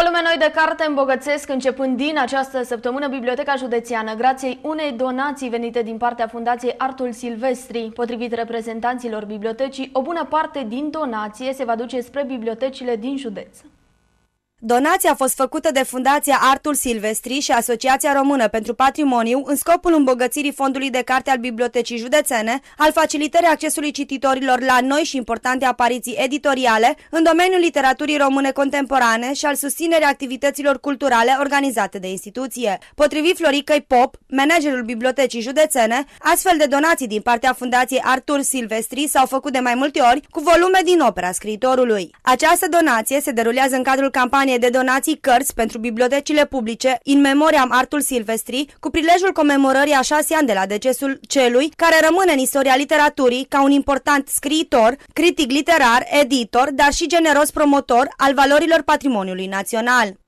Volume noi de carte îmbogățesc începând din această săptămână Biblioteca Județeană, grației unei donații venite din partea Fundației Artul Silvestri. Potrivit reprezentanților bibliotecii, o bună parte din donație se va duce spre bibliotecile din județ. Donația a fost făcută de Fundația Artul Silvestri și Asociația Română pentru Patrimoniu în scopul îmbogățirii fondului de carte al Bibliotecii Județene, al facilitării accesului cititorilor la noi și importante apariții editoriale în domeniul literaturii române contemporane și al susținerii activităților culturale organizate de instituție. Potrivit Floricăi Pop, managerul Bibliotecii Județene, astfel de donații din partea Fundației Artul Silvestri s-au făcut de mai multe ori cu volume din opera scriitorului. Această donație se derulează în cadrul campaniei campanie de donații cărți pentru bibliotecile publice in memoriam Artul Silvestri, cu prilejul comemorării a șase ani de la decesul celui care rămâne în istoria literaturii ca un important scriitor, critic literar, editor, dar și generos promotor al valorilor patrimoniului național.